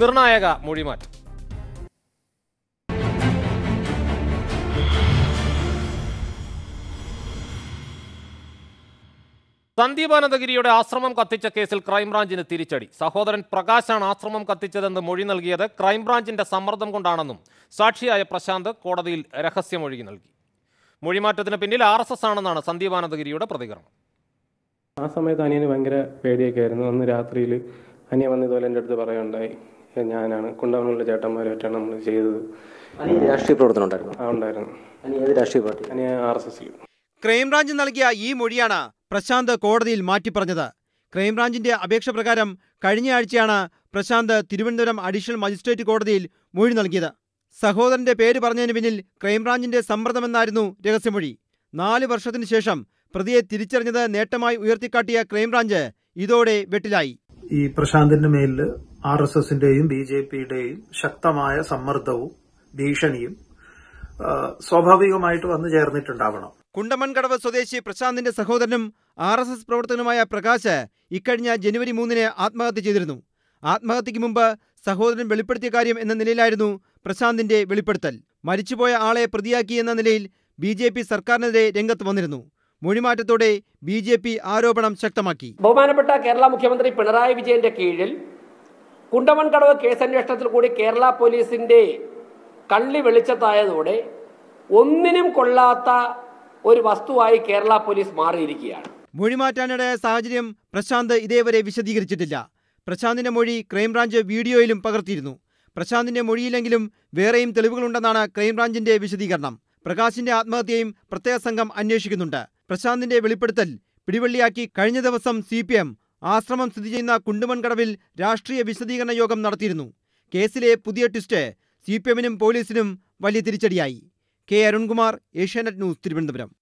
നിർണായക മൊഴിമാറ്റം സന്ദീപാനന്ദഗിരിയുടെ ആശ്രമം കത്തിച്ച കേസിൽ ക്രൈംബ്രാഞ്ചിന് തിരിച്ചടി സഹോദരൻ പ്രകാശാണ് ആശ്രമം കത്തിച്ചതെന്ന് മൊഴി നൽകിയത് ക്രൈംബ്രാഞ്ചിന്റെ സമ്മർദ്ദം കൊണ്ടാണെന്നും സാക്ഷിയായ പ്രശാന്ത് കോടതിയിൽ രഹസ്യമൊഴി നൽകി മൊഴിമാറ്റത്തിന് പിന്നിൽ ആർ എസ് എസ് ആണെന്നാണ് സന്ദീപാനന്ദഗിരിയുടെ പ്രതികരണം ആ സമയത്ത് അനിയന് ഭയങ്കര പേടിയൊക്കെ ആയിരുന്നു അന്ന് രാത്രിയിൽ അനിയ വന്ന് ഇതുപോലെ എൻ്റെ അടുത്ത് പറയുണ്ടായി ഞാനാണ് കുണ്ടാവനുള്ള ചേട്ടന്മാരായിട്ടാണ് നമ്മൾ ചെയ്തത് രാഷ്ട്രീയ പ്രവർത്തനം ഉണ്ടായിരുന്നു ആ ഉണ്ടായിരുന്നു രാഷ്ട്രീയ party R S S crime branch നൽകിയ ഈ മൊഴിയാണ് പ്രശാന്ത് കോടതിയിൽ മാറ്റിപ്പറഞ്ഞത് ക്രൈംബ്രാഞ്ചിന്റെ അപേക്ഷ പ്രകാരം കഴിഞ്ഞ ആഴ്ചയാണ് പ്രശാന്ത് തിരുവനന്തപുരം അഡീഷണൽ മജിസ്ട്രേറ്റ് കോടതിയിൽ മൊഴി നൽകിയത് സഹോദരന്റെ പേര് പറഞ്ഞതിന് പിന്നിൽ ക്രൈംബ്രാഞ്ചിന്റെ സമ്മർദ്ദമെന്നായിരുന്നു രഹസ്യമൊഴി നാല് വർഷത്തിനു ശേഷം പ്രതിയെ തിരിച്ചറിഞ്ഞത് നേട്ടമായി ഉയർത്തിക്കാട്ടിയ ക്രൈംബ്രാഞ്ച് ഇതോടെ വെട്ടിലായി ഈ പ്രശാന്തിന്റെ മേലിൽ ആർ എസ് എസിന്റെയും ബി ജെ പിയുടെയും ശക്തമായ സമ്മർദ്ദവും ഭീഷണിയും സ്വാഭാവികമായിട്ട് വന്നു ചേർന്നിട്ടുണ്ടാവണം കുണ്ടമൺകടവ് സ്വദേശി പ്രശാന്തിന്റെ സഹോദരനും ആർ എസ് എസ് പ്രവർത്തകനുമായ പ്രകാശ് ഇക്കഴിഞ്ഞ ജനുവരി മൂന്നിന് ആത്മഹത്യ ചെയ്തിരുന്നു ആത്മഹത്യയ്ക്ക് മുമ്പ് സഹോദരൻ വെളിപ്പെടുത്തിയ കാര്യം എന്ന നിലയിലായിരുന്നു പ്രശാന്തിന്റെ വെളിപ്പെടുത്തൽ മരിച്ചുപോയ ആളെ പ്രതിയാക്കി എന്ന നിലയിൽ ബി സർക്കാരിനെതിരെ രംഗത്ത് വന്നിരുന്നു മൊഴിമാറ്റത്തോടെ ബി ജെ പി ആരോപണം ശക്തമാക്കി ബഹുമാനപ്പെട്ട കേരള മുഖ്യമന്ത്രി പിണറായി വിജയന്റെ കീഴിൽ കുണ്ടമൺകടവ് കേസന്വേഷണത്തിൽ കൂടി കേരള പോലീസിന്റെ കള്ളി വെളിച്ചത്തായതോടെ ഒന്നിനും കൊള്ളാത്ത ഒരു വസ്തുവായി കേരള പോലീസ് മാറിയിരിക്കുകയാണ് മൊഴിമാറ്റാനിടയായ സാഹചര്യം പ്രശാന്ത് ഇതേവരെ വിശദീകരിച്ചിട്ടില്ല പ്രശാന്തിന്റെ മൊഴി ക്രൈംബ്രാഞ്ച് വീഡിയോയിലും പകർത്തിയിരുന്നു പ്രശാന്തിന്റെ മൊഴിയില്ലെങ്കിലും വേറെയും തെളിവുകളുണ്ടെന്നാണ് ക്രൈംബ്രാഞ്ചിന്റെ വിശദീകരണം പ്രകാശിന്റെ ആത്മഹത്യയും പ്രത്യേക സംഘം അന്വേഷിക്കുന്നുണ്ട് പ്രശാന്തിന്റെ വെളിപ്പെടുത്തൽ പിടിവള്ളിയാക്കി കഴിഞ്ഞ ദിവസം സി പി എം ആശ്രമം സ്ഥിതി ചെയ്യുന്ന കുണ്ടുമൺകടവിൽ രാഷ്ട്രീയ വിശദീകരണ യോഗം നടത്തിയിരുന്നു കേസിലെ പുതിയ ട്വിസ്റ്റ് സി പി എമ്മിനും പോലീസിനും വലിയ തിരിച്ചടിയായി K Arunkumar Asianet news Thiruvananthapuram